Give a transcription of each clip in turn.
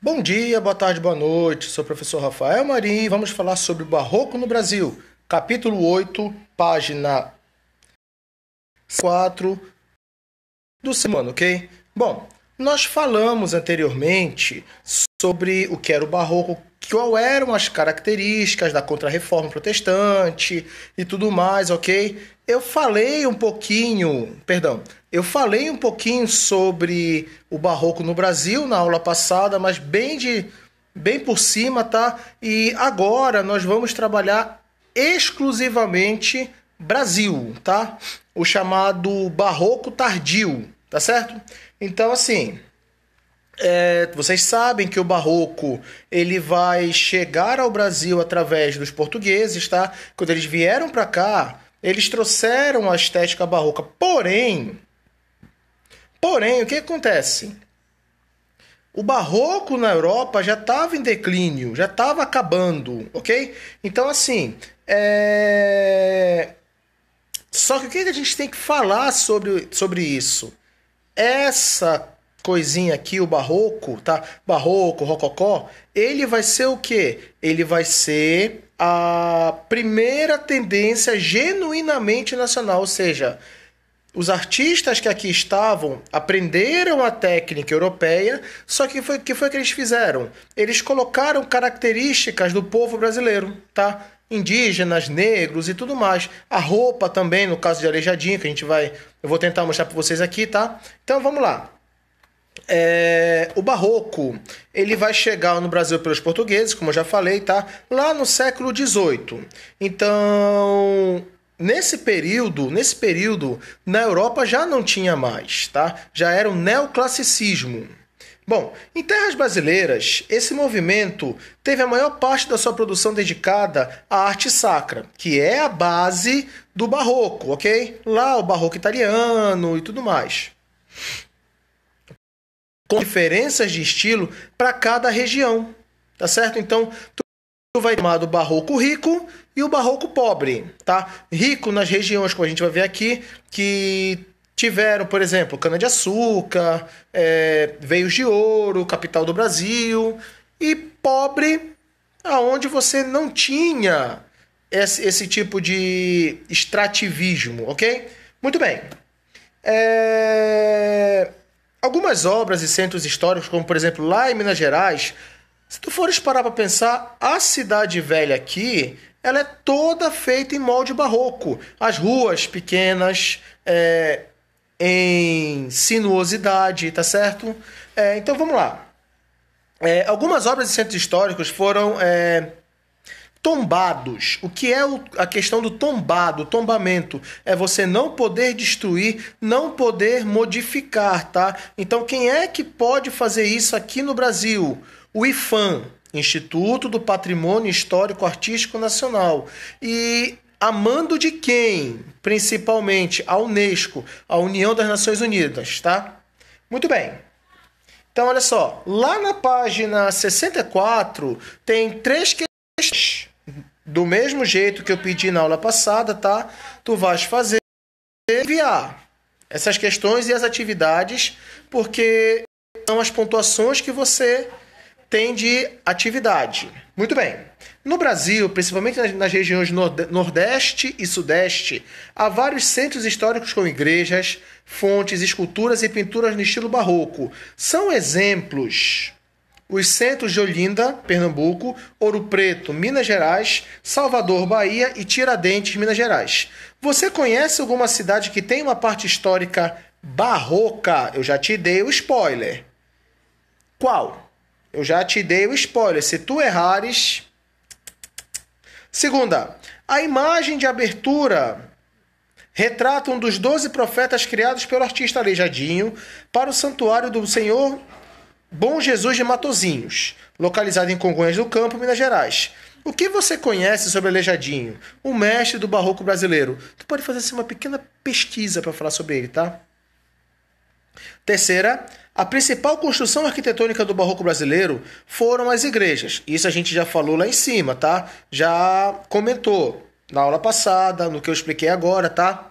Bom dia, boa tarde, boa noite. Sou o professor Rafael Marim e vamos falar sobre o Barroco no Brasil, capítulo 8, página 4 do semana, ok? Bom, nós falamos anteriormente sobre o que era o Barroco, qual eram as características da contrarreforma protestante e tudo mais, ok? Eu falei um pouquinho, perdão, eu falei um pouquinho sobre o barroco no Brasil na aula passada, mas bem de bem por cima, tá? E agora nós vamos trabalhar exclusivamente Brasil, tá? O chamado barroco tardio, tá certo? Então assim, é, vocês sabem que o barroco ele vai chegar ao Brasil através dos portugueses, tá? Quando eles vieram para cá, eles trouxeram a estética barroca. Porém, porém, o que acontece? O barroco na Europa já estava em declínio, já estava acabando, ok? Então, assim, é... só que o que a gente tem que falar sobre, sobre isso? Essa coisinha aqui, o barroco, tá? Barroco, rococó, ele vai ser o quê? Ele vai ser a primeira tendência genuinamente nacional, ou seja, os artistas que aqui estavam aprenderam a técnica europeia, só que foi que foi que eles fizeram? Eles colocaram características do povo brasileiro, tá? Indígenas, negros e tudo mais. A roupa também, no caso de Aleijadinho, que a gente vai, eu vou tentar mostrar para vocês aqui, tá? Então vamos lá. É, o barroco ele vai chegar no Brasil pelos portugueses, como eu já falei, tá? Lá no século XVIII. Então nesse período, nesse período na Europa já não tinha mais, tá? Já era o neoclassicismo. Bom, em terras brasileiras, esse movimento teve a maior parte da sua produção dedicada à arte sacra, que é a base do barroco, ok? Lá o barroco italiano e tudo mais com diferenças de estilo para cada região, tá certo? Então, tu vai chamar do barroco rico e o barroco pobre, tá? Rico nas regiões, como a gente vai ver aqui, que tiveram, por exemplo, cana-de-açúcar, é, veios de ouro, capital do Brasil, e pobre, aonde você não tinha esse, esse tipo de extrativismo, ok? Muito bem. É... Algumas obras e centros históricos, como por exemplo lá em Minas Gerais, se tu fores parar para pensar, a cidade velha aqui, ela é toda feita em molde barroco. As ruas pequenas, é, em sinuosidade, tá certo? É, então vamos lá. É, algumas obras e centros históricos foram é, tombados. O que é a questão do tombado, tombamento? É você não poder destruir, não poder modificar, tá? Então quem é que pode fazer isso aqui no Brasil? O IFAM, Instituto do Patrimônio Histórico Artístico Nacional. E a mando de quem? Principalmente a UNESCO, a União das Nações Unidas, tá? Muito bem. Então olha só, lá na página 64 tem três do mesmo jeito que eu pedi na aula passada, tá? Tu vais fazer enviar essas questões e as atividades, porque são as pontuações que você tem de atividade. Muito bem. No Brasil, principalmente nas, regiões Nordeste e Sudeste, há vários centros históricos com igrejas, fontes, esculturas e pinturas no estilo barroco. São exemplos os centros de Olinda, Pernambuco, Ouro Preto, Minas Gerais, Salvador, Bahia e Tiradentes, Minas Gerais. Você conhece alguma cidade que tem uma parte histórica barroca? Eu já te dei o spoiler. Qual? Eu já te dei o spoiler. Se tu errares. Segunda, a imagem de abertura retrata um dos doze profetas criados pelo artista Aleijadinho para o santuário do Senhor Bom Jesus de Matozinhos, localizado em Congonhas do Campo, Minas Gerais. O que você conhece sobre Aleijadinho, o mestre do barroco brasileiro? Tu pode fazer assim, uma pequena pesquisa para falar sobre ele, tá? Terceira, a principal construção arquitetônica do barroco brasileiro foram as igrejas. Isso a gente já falou lá em cima, tá? Já comentou na aula passada, no que eu expliquei agora, tá?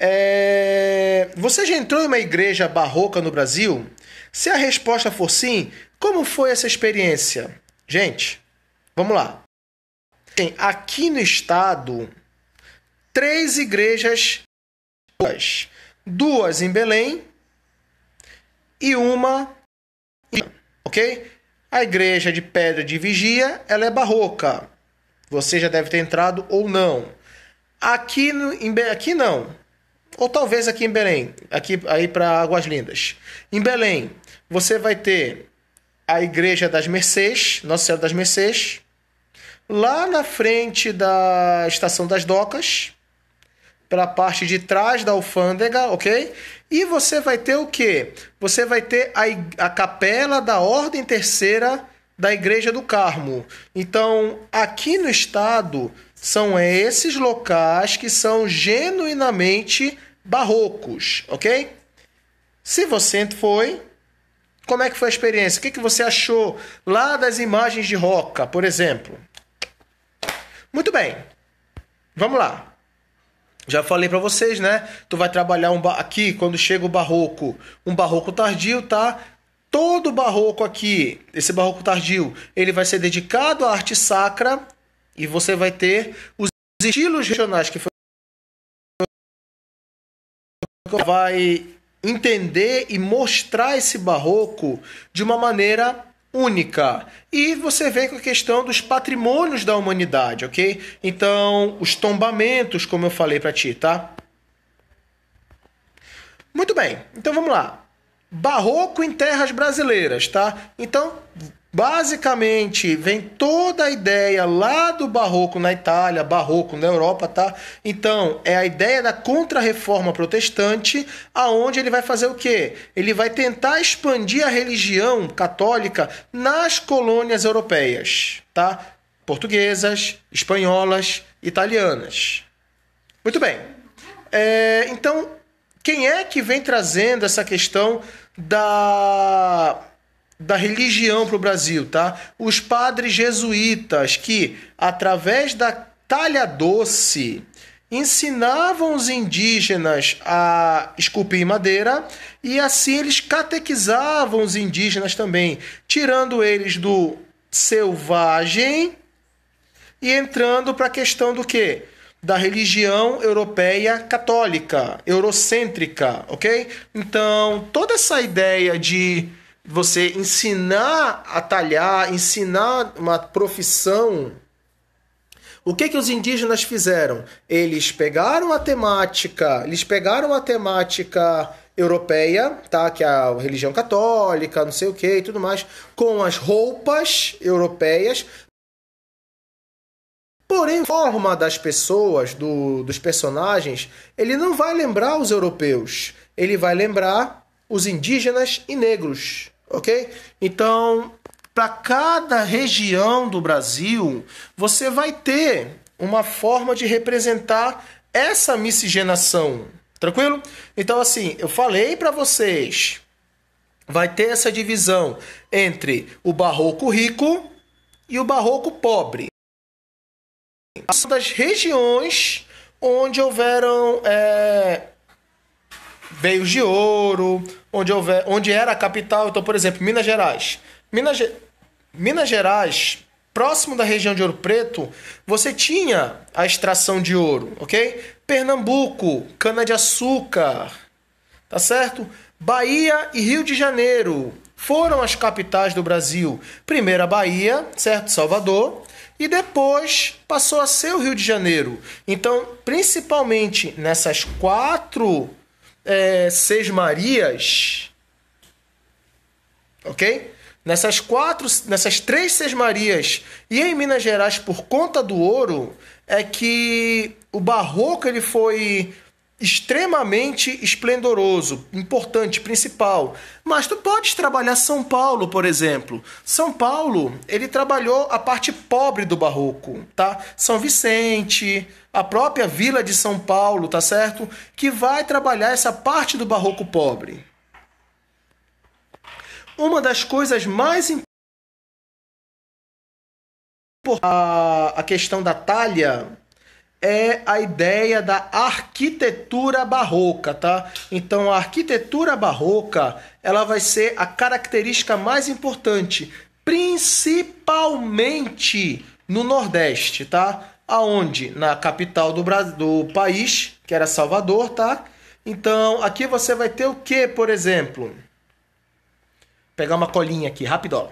É... Você já entrou em uma igreja barroca no Brasil? Se a resposta for sim, como foi essa experiência? Gente, vamos lá. Tem aqui no estado três igrejas, duas, duas em Belém e uma, ok? A igreja de Pedra de Vigia, ela é barroca. Você já deve ter entrado ou não. Aqui, no, em, aqui não ou talvez aqui em Belém, aqui aí para Águas Lindas. Em Belém, você vai ter a Igreja das Mercês, Nossa Senhora das Mercês, lá na frente da Estação das Docas, pela parte de trás da alfândega, ok? E você vai ter o quê? Você vai ter a, a capela da Ordem Terceira da Igreja do Carmo. Então, aqui no estado, são esses locais que são genuinamente barrocos, ok? Se você foi, como é que foi a experiência? O que, que você achou lá das imagens de Roca, por exemplo? Muito bem, vamos lá. Já falei para vocês, né? Tu vai trabalhar um aqui quando chega o barroco, um barroco tardio, tá? Todo barroco aqui, esse barroco tardio, ele vai ser dedicado à arte sacra e você vai ter os estilos regionais que foi vai entender e mostrar esse barroco de uma maneira única. E você vem com a questão dos patrimônios da humanidade, ok? Então, os tombamentos, como eu falei para ti, tá? Muito bem, então vamos lá. Barroco em terras brasileiras, tá? Então, Basicamente, vem toda a ideia lá do barroco na Itália, barroco na Europa, tá? Então, é a ideia da contra-reforma protestante, aonde ele vai fazer o quê? Ele vai tentar expandir a religião católica nas colônias europeias, tá? Portuguesas, espanholas, italianas. Muito bem. É, então, quem é que vem trazendo essa questão da da religião para o Brasil, tá? Os padres jesuítas que, através da talha doce, ensinavam os indígenas a esculpir madeira e assim eles catequizavam os indígenas também, tirando eles do selvagem e entrando para a questão do que? Da religião europeia católica, eurocêntrica, ok? Então, toda essa ideia de você ensinar a talhar, ensinar uma profissão. O que que os indígenas fizeram? Eles pegaram a temática, eles pegaram a temática europeia, tá, que é a religião católica, não sei o que e tudo mais, com as roupas europeias. Porém, a forma das pessoas, do, dos personagens, ele não vai lembrar os europeus, ele vai lembrar os indígenas e negros ok? Então, para cada região do Brasil, você vai ter uma forma de representar essa miscigenação, tranquilo? Então, assim, eu falei para vocês, vai ter essa divisão entre o barroco rico e o barroco pobre. Das regiões onde houveram é, veios de ouro, onde, houver, onde era a capital. Então, por exemplo, Minas Gerais. Minas, Minas Gerais, próximo da região de Ouro Preto, você tinha a extração de ouro, ok? Pernambuco, cana-de-açúcar, tá certo? Bahia e Rio de Janeiro foram as capitais do Brasil. Primeiro a Bahia, certo? Salvador. E depois passou a ser o Rio de Janeiro. Então, principalmente nessas quatro é, Marias, ok? Nessas quatro, nessas três Marias e em Minas Gerais por conta do ouro é que o barroco ele foi extremamente esplendoroso, importante, principal. Mas tu podes trabalhar São Paulo, por exemplo. São Paulo, ele trabalhou a parte pobre do barroco, tá? São Vicente, a própria Vila de São Paulo, tá certo? Que vai trabalhar essa parte do barroco pobre. Uma das coisas mais importantes a questão da talha é a ideia da arquitetura barroca, tá? Então a arquitetura barroca, ela vai ser a característica mais importante, principalmente no Nordeste, tá? aonde na capital do, Brasil, do país, que era Salvador, tá? Então, aqui você vai ter o que, por exemplo? Vou pegar uma colinha aqui, rapidão.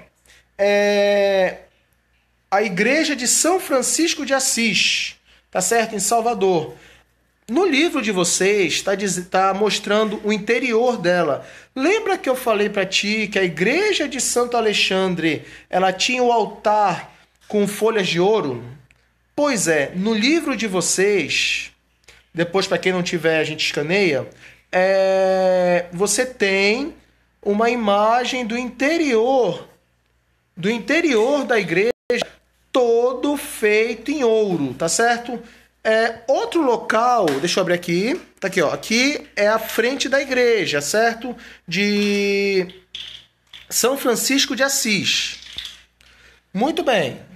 É... A igreja de São Francisco de Assis, tá certo? Em Salvador. No livro de vocês está tá mostrando o interior dela. Lembra que eu falei para ti que a igreja de Santo Alexandre ela tinha o altar com folhas de ouro? Pois é, no livro de vocês, depois para quem não tiver, a gente escaneia, é, você tem uma imagem do interior, do interior da igreja, todo feito em ouro, tá certo? É, outro local, deixa eu abrir aqui, tá aqui, ó. Aqui é a frente da igreja, certo? De são Francisco de Assis. Muito bem.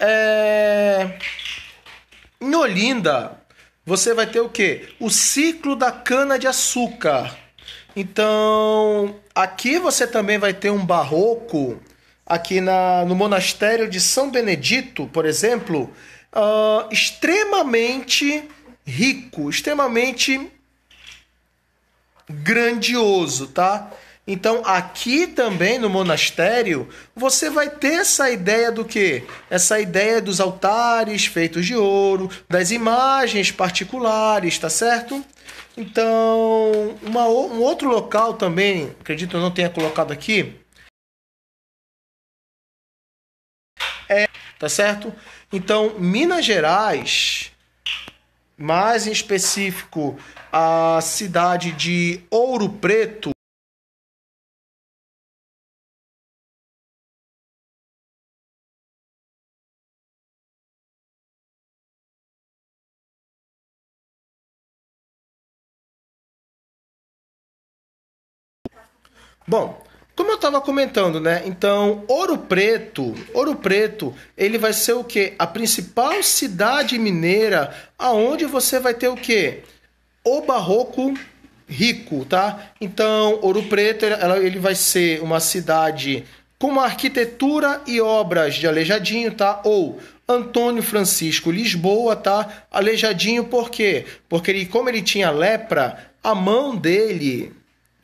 É... Em Olinda, você vai ter o quê? O ciclo da cana-de-açúcar. Então, aqui você também vai ter um barroco, aqui na, no monastério de São Benedito, por exemplo, uh, extremamente rico, extremamente grandioso, tá? Então, aqui também no monastério, você vai ter essa ideia do que? Essa ideia dos altares feitos de ouro, das imagens particulares, tá certo? Então, uma, um outro local também, acredito eu não tenha colocado aqui, é, tá certo? Então, Minas Gerais, mais em específico a cidade de Ouro Preto, Bom, como eu estava comentando, né? Então, Ouro Preto, Ouro Preto, ele vai ser o quê? A principal cidade mineira aonde você vai ter o quê? O barroco rico, tá? Então, Ouro Preto, ela, ele vai ser uma cidade com uma arquitetura e obras de Aleijadinho, tá? Ou Antônio Francisco Lisboa, tá? Aleijadinho, por quê? Porque ele, como ele tinha lepra, a mão dele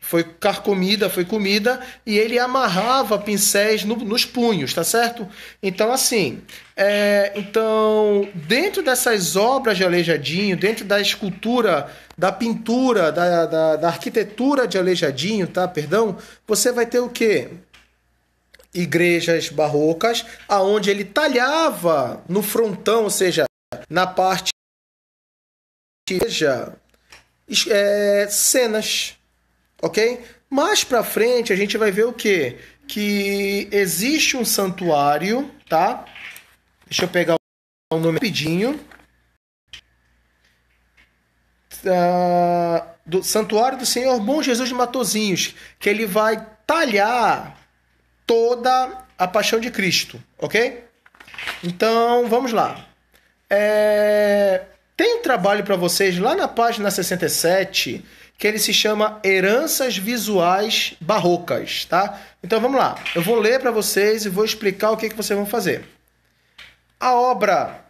foi carcomida, foi comida, e ele amarrava pincéis no, nos punhos, tá certo? Então, assim, é, então, dentro dessas obras de Aleijadinho, dentro da escultura, da pintura, da, da, da arquitetura de Aleijadinho, tá? Perdão, você vai ter o quê? Igrejas barrocas, aonde ele talhava no frontão, ou seja, na parte. Ou seja, é, cenas ok? Mais para frente a gente vai ver o quê? Que existe um santuário, tá? Deixa eu pegar o nome rapidinho. Uh, do Santuário do Senhor Bom Jesus de Matozinhos, que ele vai talhar toda a paixão de Cristo, ok? Então vamos lá. É... Tem um trabalho para vocês lá na página 67 que ele se chama Heranças Visuais Barrocas, tá? Então vamos lá, eu vou ler para vocês e vou explicar o que, que vocês vão fazer. A obra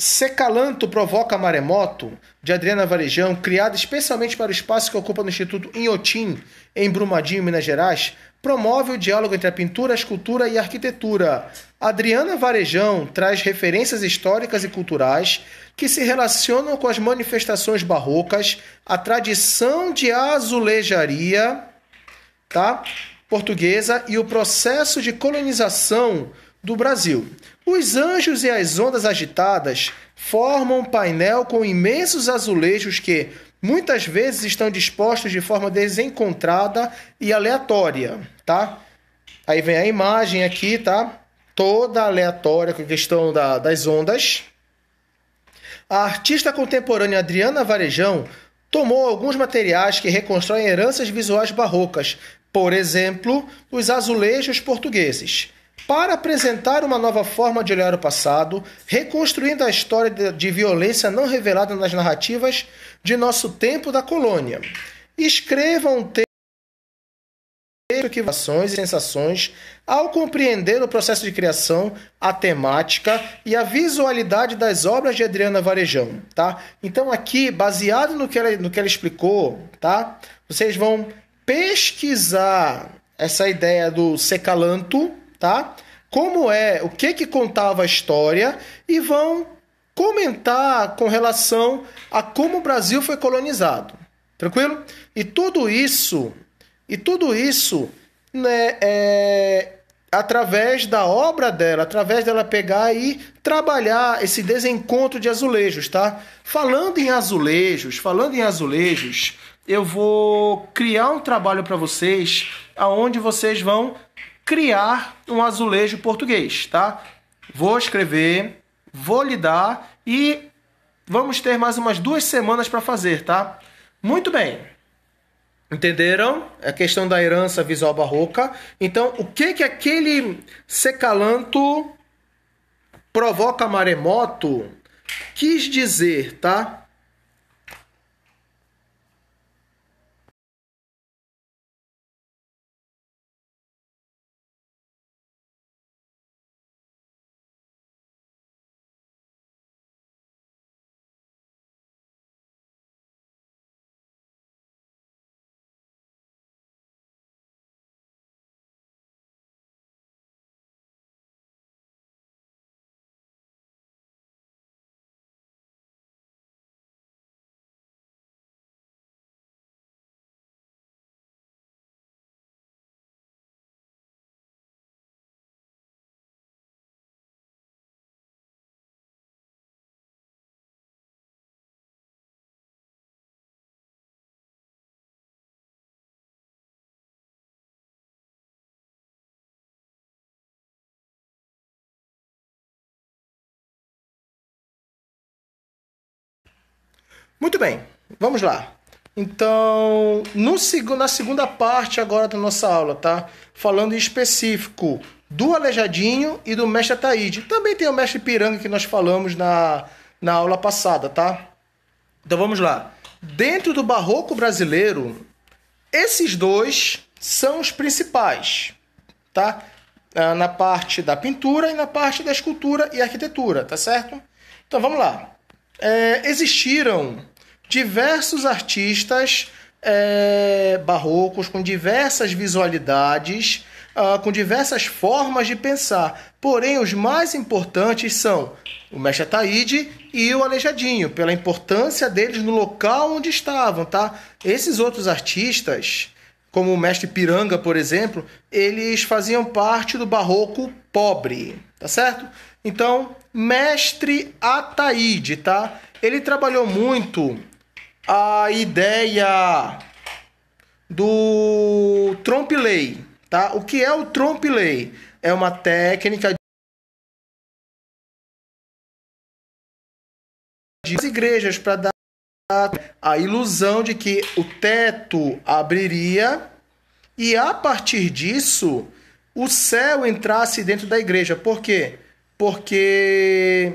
Secalanto provoca maremoto, de Adriana Varejão, criada especialmente para o espaço que ocupa no Instituto Inhotim, em Brumadinho, Minas Gerais, promove o diálogo entre a pintura, a escultura e a arquitetura. Adriana Varejão traz referências históricas e culturais que se relacionam com as manifestações barrocas, a tradição de azulejaria, tá? portuguesa e o processo de colonização do Brasil. Os anjos e as ondas agitadas formam um painel com imensos azulejos que, muitas vezes, estão dispostos de forma desencontrada e aleatória, tá? Aí vem a imagem aqui, tá? Toda aleatória com a questão da, das ondas. A artista contemporânea Adriana Varejão tomou alguns materiais que reconstroem heranças visuais barrocas, por exemplo, os azulejos portugueses para apresentar uma nova forma de olhar o passado, reconstruindo a história de violência não revelada nas narrativas de nosso tempo da colônia. Escreva um texto ações e sensações ao compreender o processo de criação, a temática e a visualidade das obras de Adriana Varejão, tá? Então aqui, baseado no que ela, no que ela explicou, tá? Vocês vão pesquisar essa ideia do secalanto, tá? Como é, o que que contava a história e vão comentar com relação a como o Brasil foi colonizado. Tranquilo? E tudo isso, e tudo isso, né, é, através da obra dela, através dela pegar e trabalhar esse desencontro de azulejos, tá? Falando em azulejos, falando em azulejos, eu vou criar um trabalho para vocês aonde vocês vão criar um azulejo português, tá? Vou escrever, vou lidar e vamos ter mais umas duas semanas para fazer, tá? Muito bem. Entenderam? A é questão da herança visual barroca. Então, o que que aquele secalanto provoca maremoto quis dizer, tá? Muito bem, vamos lá. Então, no, na segunda parte agora da nossa aula, tá? Falando em específico do Alejadinho e do mestre Ataíde. Também tem o mestre Piranga que nós falamos na, na aula passada, tá? Então vamos lá. Dentro do barroco brasileiro, esses dois são os principais, tá? Ah, na parte da pintura e na parte da escultura e arquitetura, tá certo? Então vamos lá é, existiram diversos artistas é, barrocos com diversas visualidades, uh, com diversas formas de pensar. Porém, os mais importantes são o Mestre Ataíde e o Aleijadinho, pela importância deles no local onde estavam, tá? Esses outros artistas, como o Mestre Piranga, por exemplo, eles faziam parte do barroco pobre, tá certo? Então, Mestre Ataíde, tá? Ele trabalhou muito a ideia do trompe-lei, tá? O que é o trompe-lei? É uma técnica de igrejas para dar a ilusão de que o teto abriria e a partir disso o céu entrasse dentro da igreja. Por quê? porque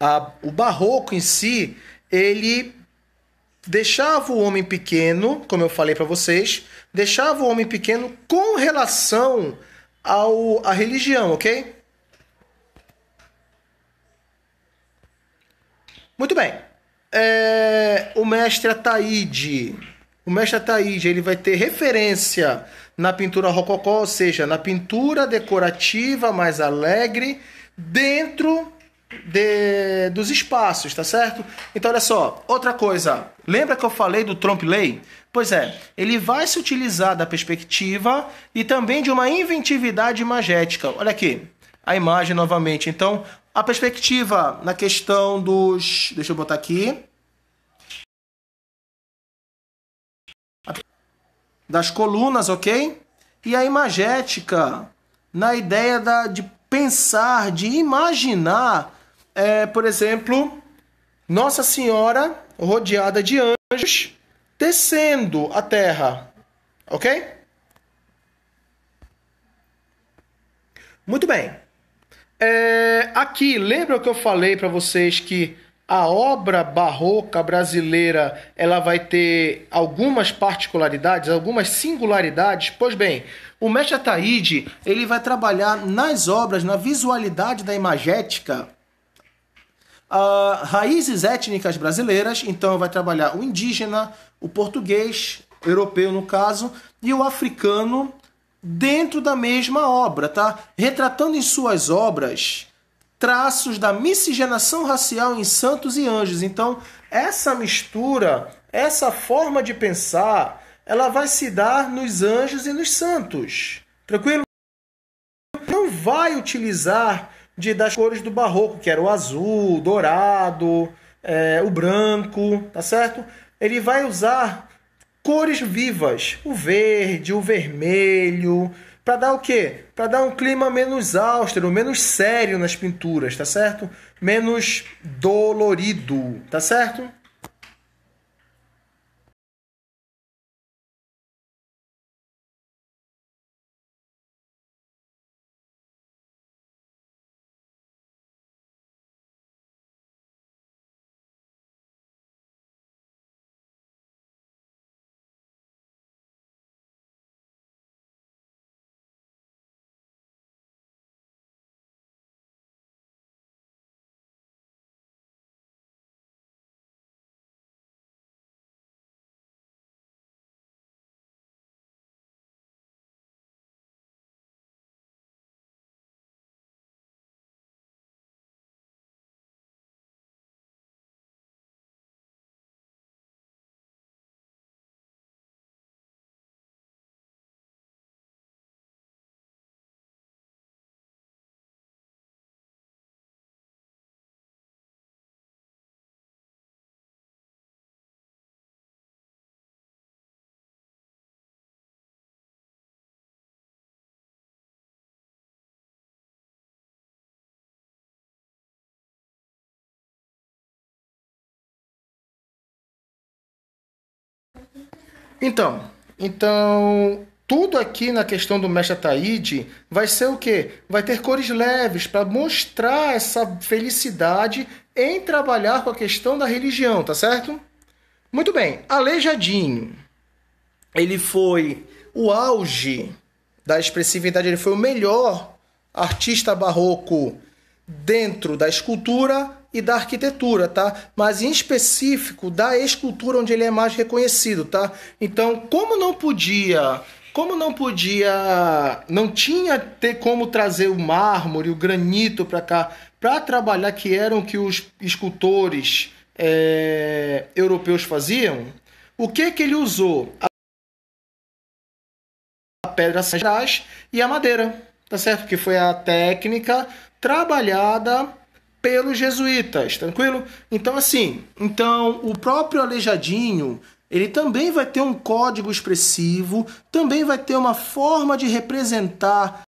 a, o barroco em si, ele deixava o homem pequeno, como eu falei para vocês, deixava o homem pequeno com relação ao a religião, ok? Muito bem. É, o mestre Ataíde, o mestre Ataíde, ele vai ter referência na pintura rococó, ou seja, na pintura decorativa mais alegre dentro de, dos espaços, tá certo? Então, olha só, outra coisa. Lembra que eu falei do trompe-l'œil? Pois é, ele vai se utilizar da perspectiva e também de uma inventividade magética. Olha aqui, a imagem novamente. Então, a perspectiva na questão dos... Deixa eu botar aqui das colunas, ok? E a imagética na ideia da, de pensar, de imaginar, é, por exemplo, Nossa Senhora rodeada de anjos descendo a terra, ok? Muito bem. É, aqui, lembra que eu falei para vocês que a obra barroca brasileira ela vai ter algumas particularidades, algumas singularidades. Pois bem, o mestre Ataíde ele vai trabalhar nas obras, na visualidade da imagética, a ah, raízes étnicas brasileiras. Então, vai trabalhar o indígena, o português, europeu no caso, e o africano dentro da mesma obra, tá? Retratando em suas obras traços da miscigenação racial em santos e anjos. Então, essa mistura, essa forma de pensar, ela vai se dar nos anjos e nos santos. Tranquilo? Não vai utilizar de, das cores do barroco, que era o azul, o dourado, é, o branco, tá certo? Ele vai usar cores vivas, o verde, o vermelho, para dar o quê? Para dar um clima menos austero, menos sério nas pinturas, tá certo? Menos dolorido, tá certo? Então, então tudo aqui na questão do mestre Ataíde vai ser o quê? Vai ter cores leves para mostrar essa felicidade em trabalhar com a questão da religião, tá certo? Muito bem, Aleijadinho, ele foi o auge da expressividade, ele foi o melhor artista barroco dentro da escultura, e da arquitetura, tá? Mas em específico da escultura onde ele é mais reconhecido, tá? Então, como não podia como não podia, não tinha ter como trazer o mármore, o granito para cá, para trabalhar que eram que os escultores é, europeus faziam, o que que ele usou? A pedra sagaz e a madeira, tá certo? Que foi a técnica trabalhada pelos jesuítas, tranquilo? Então assim, então o próprio Aleijadinho, ele também vai ter um código expressivo, também vai ter uma forma de representar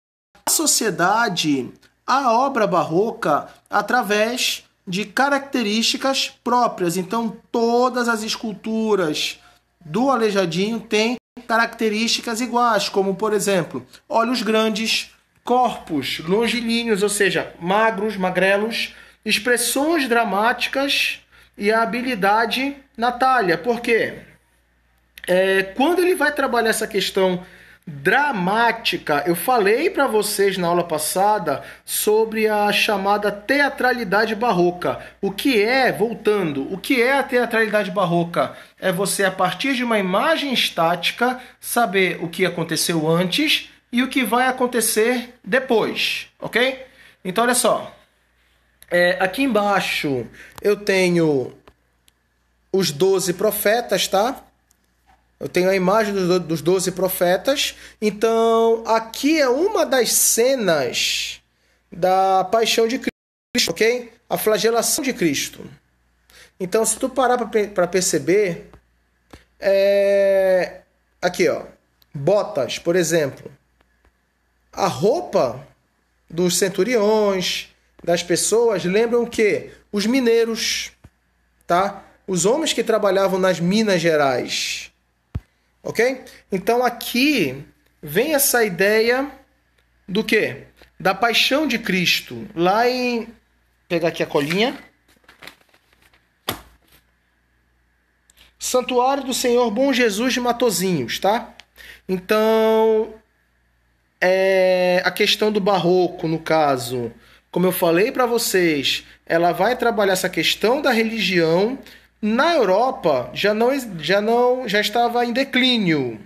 a sociedade, a obra barroca através de características próprias. Então todas as esculturas do Aleijadinho têm características iguais, como por exemplo, olhos grandes, corpos longilíneos, ou seja, magros, magrelos, expressões dramáticas e a habilidade Natália. Por quê? É, quando ele vai trabalhar essa questão dramática, eu falei para vocês na aula passada sobre a chamada teatralidade barroca. O que é, voltando, o que é a teatralidade barroca? É você, a partir de uma imagem estática, saber o que aconteceu antes e o que vai acontecer depois, ok? Então, olha só. É, aqui embaixo eu tenho os 12 profetas, tá? Eu tenho a imagem dos 12 profetas. Então, aqui é uma das cenas da paixão de Cristo, ok? A flagelação de Cristo. Então, se tu parar para perceber, é... aqui, ó, botas, por exemplo, a roupa dos centurions, das pessoas lembram que os mineiros, tá? Os homens que trabalhavam nas Minas Gerais. OK? Então aqui vem essa ideia do que? Da paixão de Cristo. Lá em Vou pegar aqui a colinha. Santuário do Senhor Bom Jesus de Matozinhos, tá? Então, é, a questão do barroco, no caso, como eu falei para vocês, ela vai trabalhar essa questão da religião. Na Europa já não já não já estava em declínio.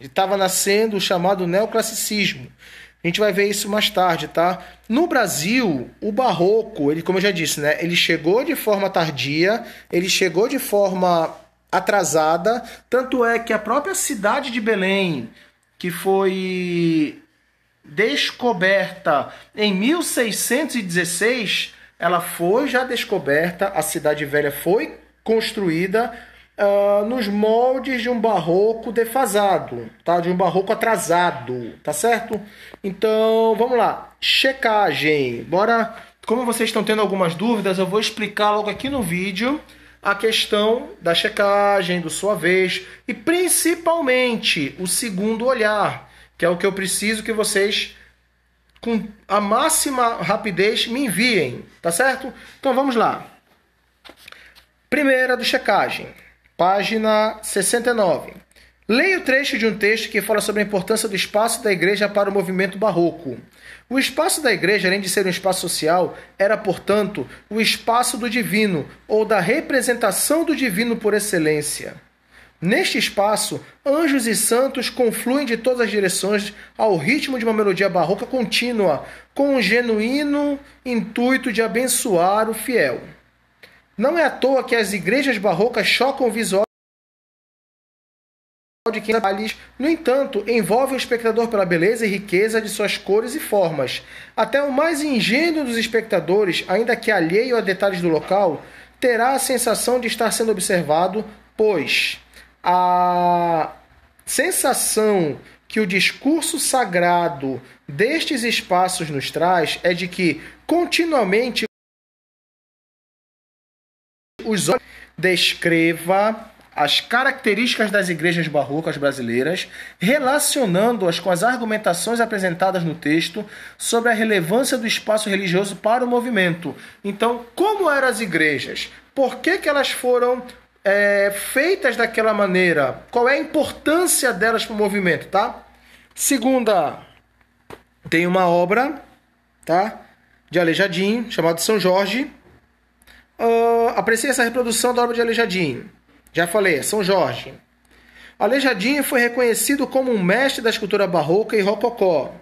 Estava nascendo o chamado neoclassicismo. A gente vai ver isso mais tarde, tá? No Brasil, o barroco, ele, como eu já disse, né, ele chegou de forma tardia, ele chegou de forma atrasada, tanto é que a própria cidade de Belém, que foi descoberta em 1616, ela foi já descoberta, a cidade velha foi construída uh, nos moldes de um barroco defasado, tá? De um barroco atrasado, tá certo? Então, vamos lá. Checagem. Bora. Como vocês estão tendo algumas dúvidas, eu vou explicar logo aqui no vídeo a questão da checagem, do sua vez e principalmente o segundo olhar que é o que eu preciso que vocês com a máxima rapidez me enviem, tá certo? Então vamos lá. Primeira do checagem, página 69. Leia o trecho de um texto que fala sobre a importância do espaço da igreja para o movimento barroco. O espaço da igreja, além de ser um espaço social, era, portanto, o espaço do divino, ou da representação do divino por excelência. Neste espaço, anjos e santos confluem de todas as direções ao ritmo de uma melodia barroca contínua, com um genuíno intuito de abençoar o fiel. Não é à toa que as igrejas barrocas chocam o visual de quem detalhes, no entanto, envolve o espectador pela beleza e riqueza de suas cores e formas. Até o mais ingênuo dos espectadores, ainda que alheio a detalhes do local, terá a sensação de estar sendo observado, pois a sensação que o discurso sagrado destes espaços nos traz é de que continuamente os olhos descreva as características das igrejas barrocas brasileiras, relacionando-as com as argumentações apresentadas no texto sobre a relevância do espaço religioso para o movimento. Então, como eram as igrejas? Por que, que elas foram é, feitas daquela maneira, qual é a importância delas para o movimento, tá? Segunda, tem uma obra, tá? De Aleijadinho, chamado São Jorge. Uh, apreciei essa reprodução da obra de Aleijadinho. Já falei, é São Jorge. Aleijadinho foi reconhecido como um mestre da escultura barroca e rococó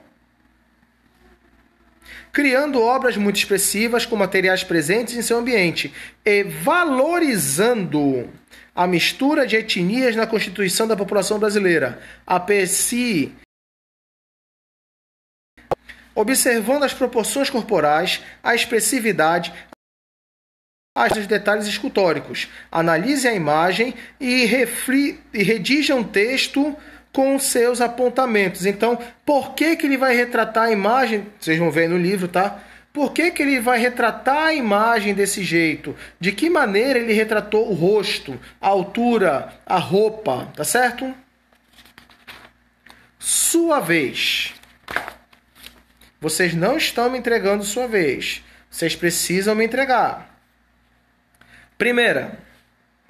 criando obras muito expressivas com materiais presentes em seu ambiente e valorizando a mistura de etnias na constituição da população brasileira. A PSI observando as proporções corporais, a expressividade, os detalhes escultóricos. Analise a imagem e, refri... e redija um texto com seus apontamentos. Então, por que, que ele vai retratar a imagem? Vocês vão ver no livro, tá? Por que, que ele vai retratar a imagem desse jeito? De que maneira ele retratou o rosto, a altura, a roupa, tá certo? Sua vez. Vocês não estão me entregando sua vez. Vocês precisam me entregar. Primeira,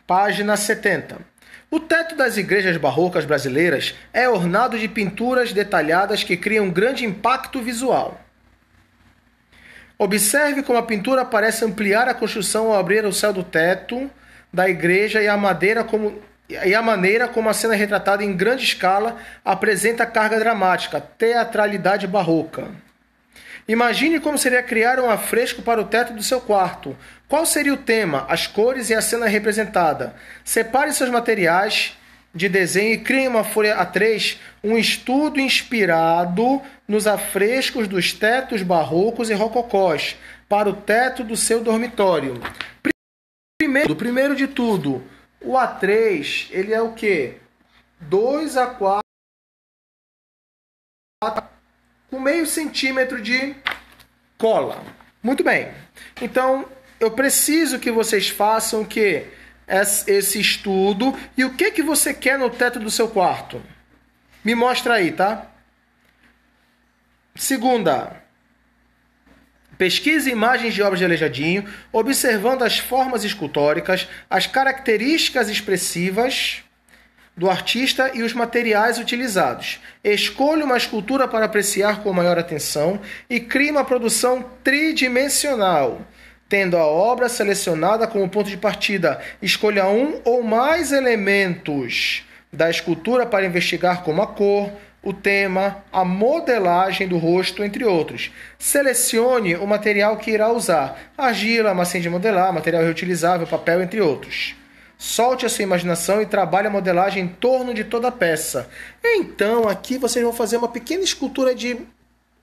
página 70. O teto das igrejas barrocas brasileiras é ornado de pinturas detalhadas que criam um grande impacto visual. Observe como a pintura parece ampliar a construção ao abrir o céu do teto da igreja e a madeira como e a maneira como a cena retratada em grande escala apresenta carga dramática, teatralidade barroca. Imagine como seria criar um afresco para o teto do seu quarto. Qual seria o tema, as cores e a cena representada? Separe seus materiais de desenho e crie uma folha A3, um estudo inspirado nos afrescos dos tetos barrocos e rococós para o teto do seu dormitório. Primeiro, primeiro de tudo, o A3, ele é o quê? 2 a 4 com meio centímetro de cola. Muito bem. Então, eu preciso que vocês façam que esse estudo e o que que você quer no teto do seu quarto. Me mostra aí, tá? Segunda, Pesquise imagens de obras de Aleijadinho, observando as formas escultóricas, as características expressivas do artista e os materiais utilizados. Escolha uma escultura para apreciar com maior atenção e crie uma produção tridimensional tendo a obra selecionada como ponto de partida. Escolha um ou mais elementos da escultura para investigar, como a cor, o tema, a modelagem do rosto, entre outros. Selecione o material que irá usar: argila, massinha de modelar, material reutilizável, papel, entre outros. Solte a sua imaginação e trabalhe a modelagem em torno de toda a peça. Então, aqui vocês vão fazer uma pequena escultura de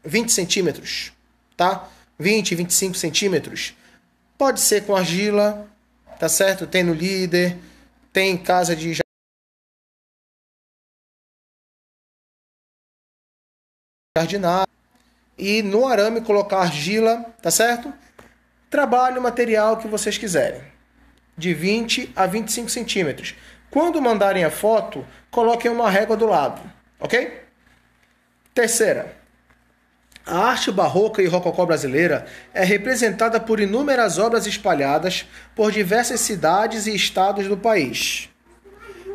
20 centímetros, tá? 20, 25 centímetros. Pode ser com argila, tá certo? Tem no líder, tem em casa de jardinar e no arame colocar argila, tá certo? Trabalhe o material que vocês quiserem de 20 a 25 centímetros. Quando mandarem a foto, coloquem uma régua do lado, ok? Terceira, a arte barroca e rococó brasileira é representada por inúmeras obras espalhadas por diversas cidades e estados do país.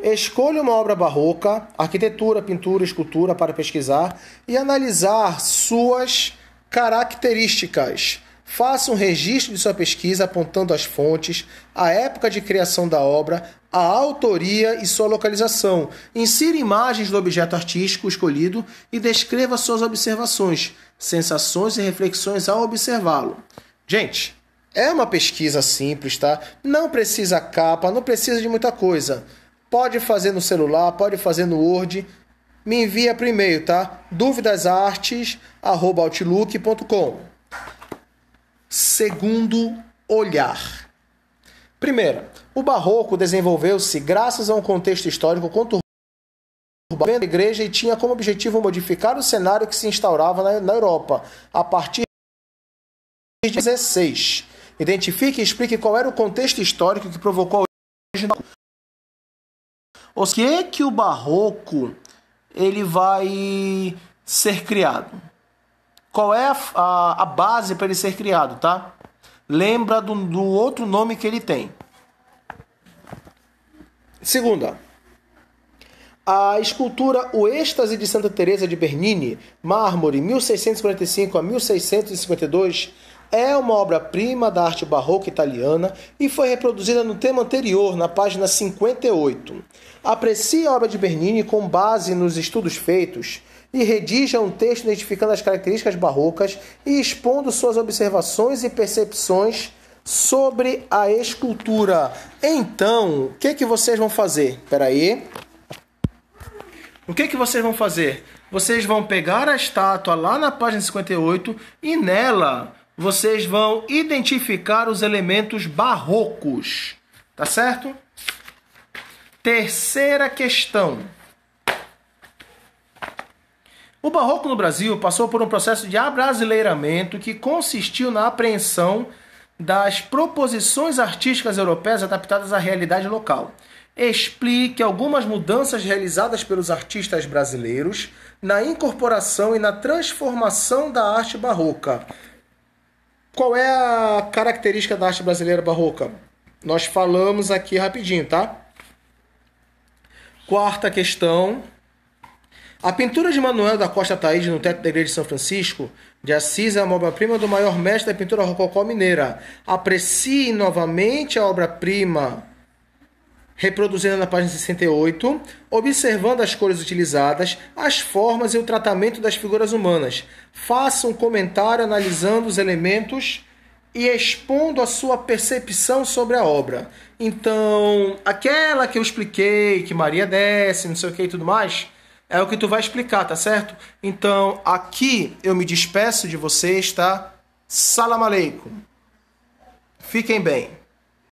Escolha uma obra barroca, arquitetura, pintura, escultura para pesquisar e analisar suas características, Faça um registro de sua pesquisa apontando as fontes, a época de criação da obra, a autoria e sua localização. Insira imagens do objeto artístico escolhido e descreva suas observações, sensações e reflexões ao observá-lo. Gente, é uma pesquisa simples, tá? Não precisa capa, não precisa de muita coisa. Pode fazer no celular, pode fazer no Word. Me envia por e-mail, tá? Dúvidasartes@outlook.com segundo olhar. Primeiro, o barroco desenvolveu-se graças a um contexto histórico conturbado da igreja e tinha como objetivo modificar o cenário que se instaurava na, Europa a partir de 16. Identifique e explique qual era o contexto histórico que provocou o que é que o barroco ele vai ser criado qual é a, a, a base para ele ser criado, tá? Lembra do, do outro nome que ele tem. Segunda, a escultura O Êxtase de Santa Teresa de Bernini, mármore 1645 a 1652, é uma obra-prima da arte barroca italiana e foi reproduzida no tema anterior, na página 58. Aprecie a obra de Bernini com base nos estudos feitos e redija um texto identificando as características barrocas e expondo suas observações e percepções sobre a escultura. Então, o que que vocês vão fazer? Espera aí. O que que vocês vão fazer? Vocês vão pegar a estátua lá na página 58 e nela vocês vão identificar os elementos barrocos, tá certo? Terceira questão. O barroco no Brasil passou por um processo de abrasileiramento que consistiu na apreensão das proposições artísticas europeias adaptadas à realidade local. Explique algumas mudanças realizadas pelos artistas brasileiros na incorporação e na transformação da arte barroca. Qual é a característica da arte brasileira barroca? Nós falamos aqui rapidinho, tá? Quarta questão, a pintura de Manuel da Costa Taíde no teto da igreja de São Francisco de Assis é uma obra-prima do maior mestre da pintura rococó mineira. Aprecie novamente a obra-prima reproduzindo na página 68, observando as cores utilizadas, as formas e o tratamento das figuras humanas. Faça um comentário analisando os elementos e expondo a sua percepção sobre a obra. Então, aquela que eu expliquei, que Maria desce, não sei o que e tudo mais, é o que tu vai explicar, tá certo? Então, aqui eu me despeço de vocês, tá? Salam aleikum. Fiquem bem.